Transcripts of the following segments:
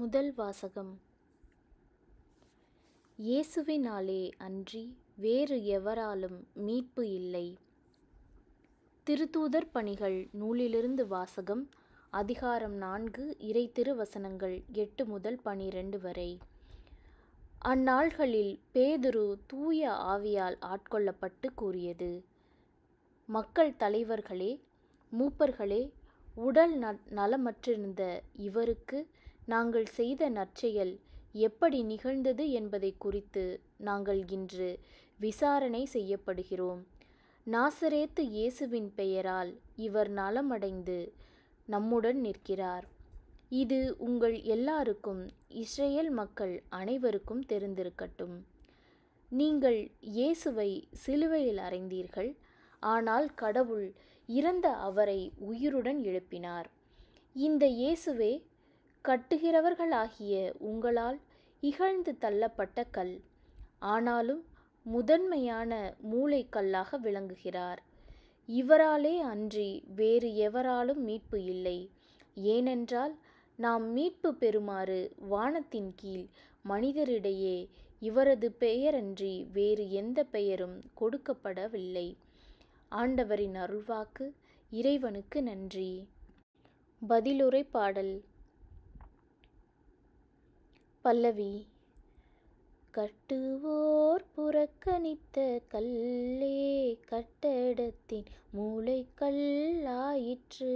முதல் வாசகம் இயேசுவினாலே அன்றி வேறு எவராலும் மீட்பு இல்லை திருத்தூதர் பணிகள் நூலிலிருந்து வாசகம் அதிகாரம் நான்கு இறை திருவசனங்கள் எட்டு முதல் பனிரெண்டு வரை அந்நாள்களில் பேதுரு தூய ஆவியால் ஆட்கொள்ளப்பட்டு கூறியது மக்கள் தலைவர்களே மூப்பர்களே உடல் நலமற்றிருந்த இவருக்கு நாங்கள் செய்த நற்செயல் எப்படி நிகழ்ந்தது என்பதை குறித்து நாங்கள் இன்று விசாரணை செய்யப்படுகிறோம் நாசரேத்து இயேசுவின் பெயரால் இவர் நலமடைந்து நம்முடன் நிற்கிறார் இது உங்கள் எல்லாருக்கும் இஸ்ரேல் மக்கள் அனைவருக்கும் தெரிந்திருக்கட்டும் நீங்கள் இயேசுவை சிலுவையில் அறைந்தீர்கள் ஆனால் கடவுள் இறந்த அவரை உயிருடன் எழுப்பினார் இந்த இயேசுவே கட்டுகிறவர்களாகிய உங்களால் இகழ்ந்து தள்ளப்பட்ட கல் ஆனாலும் முதன்மையான மூளைக்கல்லாக விளங்குகிறார் இவராலே அன்றி வேறு எவராலும் மீட்பு இல்லை ஏனென்றால் நாம் மீட்பு பெறுமாறு வானத்தின் கீழ் மனிதரிடையே இவரது பெயரன்றி வேறு எந்த பெயரும் கொடுக்கப்படவில்லை ஆண்டவரின் அருள்வாக்கு இறைவனுக்கு நன்றி பதிலுரை பாடல் பல்லவி கட்டுவோர் புறக்கணித்த கல்லே கட்டடத்தின் மூளை கல்லாயிற்று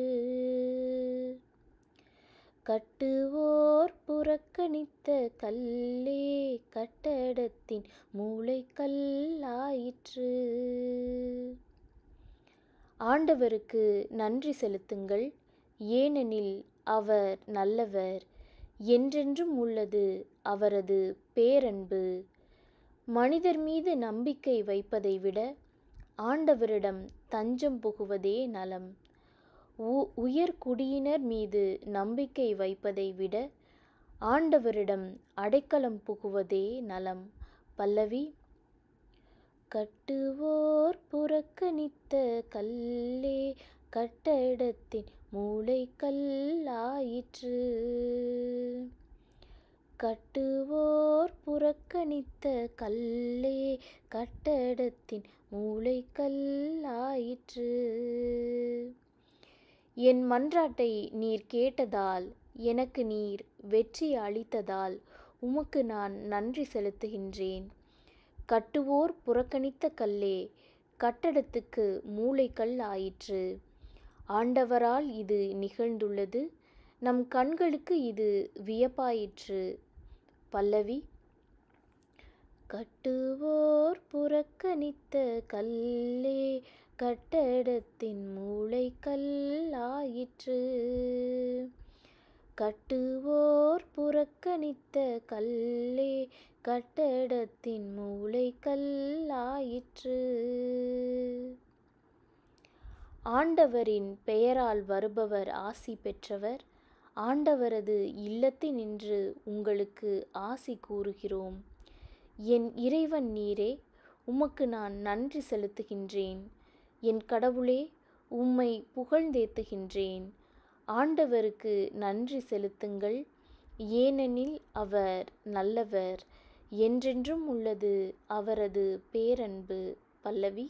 கட்டுவோர் புறக்கணித்த கல்லே கட்டடத்தின் மூளை கல்லாயிற்று ஆண்டவருக்கு நன்றி செலுத்துங்கள் ஏனெனில் அவர் நல்லவர் என்றென்றும் உள்ளது அவரது பேரன்பு மனிதர் மீது நம்பிக்கை வைப்பதை விட ஆண்டவரிடம் தஞ்சம் புகுவதே நலம் உ உயர்குடியினர் மீது நம்பிக்கை வைப்பதை விட ஆண்டவரிடம் அடைக்கலம் புகுவதே நலம் பல்லவி கட்டுவோர் புறக்கணித்த கல்லே கட்டடத்தின் மூளை கல்லாயிற்று கட்டுவோர் புறக்கணித்த கல்லே கட்டடத்தின் மூளை கல்லாயிற்று என் மன்றாட்டை நீர் கேட்டதால் எனக்கு நீர் வெற்றி அளித்ததால் உமக்கு நான் நன்றி செலுத்துகின்றேன் கட்டுவோர் புறக்கணித்த கல்லே கட்டடத்துக்கு மூளை கல் ஆயிற்று ஆண்டவரால் இது நிகழ்ந்துள்ளது நம் கண்களுக்கு இது வியப்பாயிற்று பல்லவி கட்டுவோர் புறக்கணித்த கல்லே கட்டடத்தின் மூளை கல்லாயிற்று கட்டுவோர் புறக்கணித்த கல்லே கட்டடத்தின் மூளை கல்லாயிற்று ஆண்டவரின் பெயரால் வருபவர் ஆசி பெற்றவர் ஆண்டவரது இல்லத்தில் நின்று உங்களுக்கு ஆசி கூறுகிறோம் என் இறைவன் நீரே உமக்கு நான் நன்றி செலுத்துகின்றேன் என் கடவுளே உம்மை புகழ்ந்தேத்துகின்றேன் ஆண்டவருக்கு நன்றி செலுத்துங்கள் ஏனெனில் அவர் நல்லவர் என்றென்றும் உள்ளது அவரது பேரன்பு பல்லவி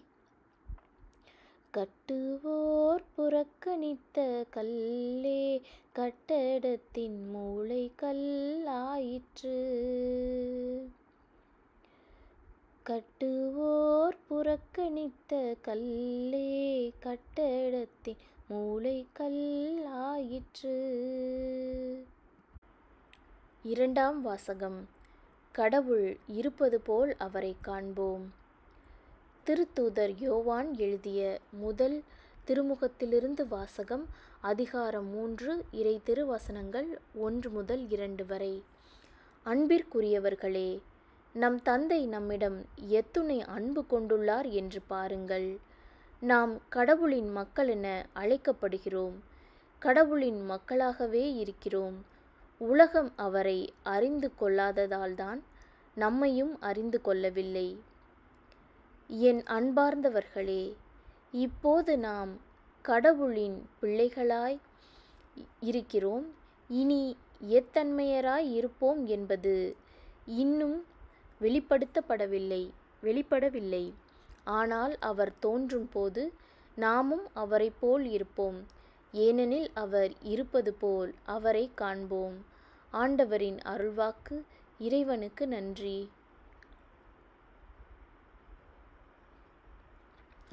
கட்டுவோர் புறக்கணித்த கல்லே கட்டடத்தின் மூளை கல்லாயிற்று கட்டுவோர் புறக்கணித்த கல்லே கட்டடத்தின் மூளை கல்லாயிற்று இரண்டாம் வாசகம் கடவுள் இருப்பது போல் அவரை காண்போம் திருத்தூதர் யோவான் எழுதிய முதல் திருமுகத்திலிருந்து வாசகம் அதிகாரம் மூன்று இறை திருவசனங்கள் ஒன்று முதல் இரண்டு வரை அன்பிற்குரியவர்களே நம் தந்தை நம்மிடம் எத்துணை அன்பு கொண்டுள்ளார் என்று பாருங்கள் நாம் கடவுளின் மக்கள் என அழைக்கப்படுகிறோம் கடவுளின் மக்களாகவே இருக்கிறோம் உலகம் அவரை அறிந்து கொள்ளாததால்தான் நம்மையும் அறிந்து கொள்ளவில்லை என் அன்பார்ந்தவர்களே இப்போது நாம் கடவுளின் பிள்ளைகளாய் இருக்கிறோம் இனி எத்தன்மையராய் இருப்போம் என்பது இன்னும் வெளிப்படுத்தப்படவில்லை வெளிப்படவில்லை ஆனால் அவர் தோன்றும் போது நாமும் அவரை போல் இருப்போம் ஏனெனில் அவர் இருப்பது போல் அவரை காண்போம் ஆண்டவரின் அருள்வாக்கு இறைவனுக்கு நன்றி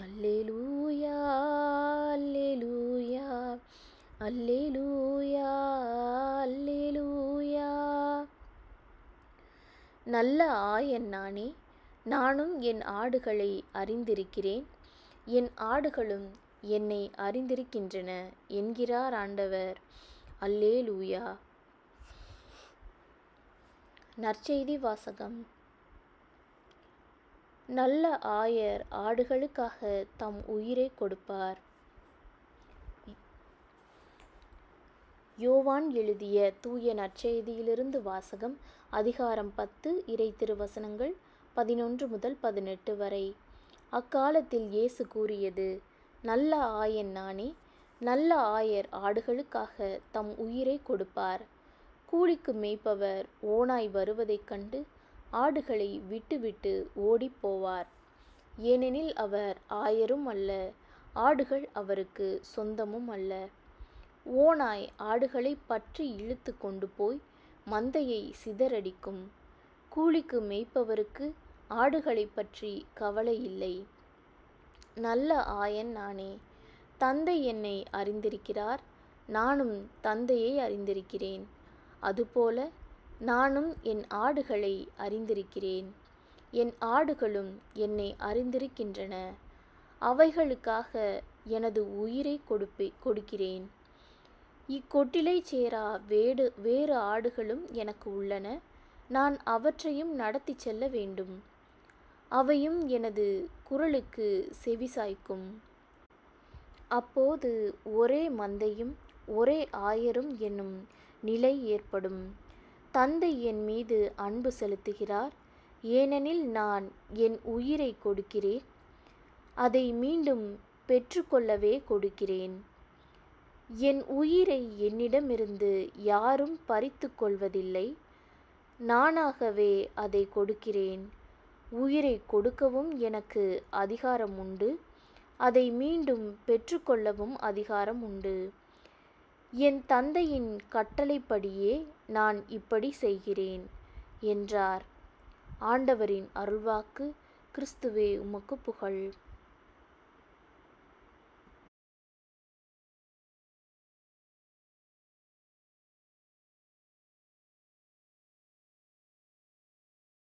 அல்லேலூயா அல்லேலூயா அல்லேலூயா நல்ல ஆயன் நானே நானும் என் ஆடுகளை அறிந்திருக்கிறேன் என் ஆடுகளும் என்னை அறிந்திருக்கின்றன என்கிறார் ஆண்டவர் அல்லேலூயா நற்செய்தி வாசகம் நல்ல ஆயர் ஆடுகளுக்காக தம் உயிரை கொடுப்பார் யோவான் எழுதிய தூய நற்செய்தியிலிருந்து வாசகம் அதிகாரம் பத்து இறை திருவசனங்கள் பதினொன்று முதல் பதினெட்டு வரை அக்காலத்தில் இயேசு கூறியது நல்ல ஆயன் நானே நல்ல ஆயர் ஆடுகளுக்காக தம் உயிரை கொடுப்பார் கூலிக்கு மேய்ப்பவர் ஓனாய் வருவதைக் கண்டு ஆடுகளை விட்டுவிட்டு ஓடிப்போவார் ஏனெனில் அவர் ஆயரும் அல்ல ஆடுகள் அவருக்கு சொந்தமும் அல்ல ஓனாய் ஆடுகளை பற்றி இழுத்து கொண்டு போய் மந்தையை சிதறடிக்கும் கூலிக்கு மேய்ப்பவருக்கு ஆடுகளை பற்றி கவலை இல்லை நல்ல ஆயன் நானே தந்தை என்னை அறிந்திருக்கிறார் நானும் தந்தையை அறிந்திருக்கிறேன் அதுபோல நானும் என் ஆடுகளை அறிந்திருக்கிறேன் என் ஆடுகளும் என்னை அறிந்திருக்கின்றன அவைகளுக்காக எனது உயிரை கொடுப்பே கொடுக்கிறேன் இக்கொட்டிலை சேரா வேடு வேறு ஆடுகளும் எனக்கு உள்ளன நான் அவற்றையும் நடத்தி செல்ல வேண்டும் அவையும் எனது குரலுக்கு செவிசாய்க்கும் அப்போது ஒரே மந்தையும் ஒரே ஆயரும் என்னும் நிலை ஏற்படும் தந்தை என் மீது அன்பு செலுத்துகிறார் ஏனெனில் நான் என் உயிரை கொடுக்கிறேன் அதை மீண்டும் பெற்றுக்கொள்ளவே கொடுக்கிறேன் என் உயிரை என்னிடமிருந்து யாரும் பறித்து கொள்வதில்லை நானாகவே அதை கொடுக்கிறேன் உயிரை கொடுக்கவும் எனக்கு அதிகாரம் உண்டு அதை மீண்டும் பெற்றுக்கொள்ளவும் அதிகாரம் உண்டு என் தந்தையின் கட்டளைப்படியே நான் இப்படி செய்கிறேன் என்றார் ஆண்டவரின் அருள்வாக்கு கிறிஸ்துவே உமக்கு புகழ்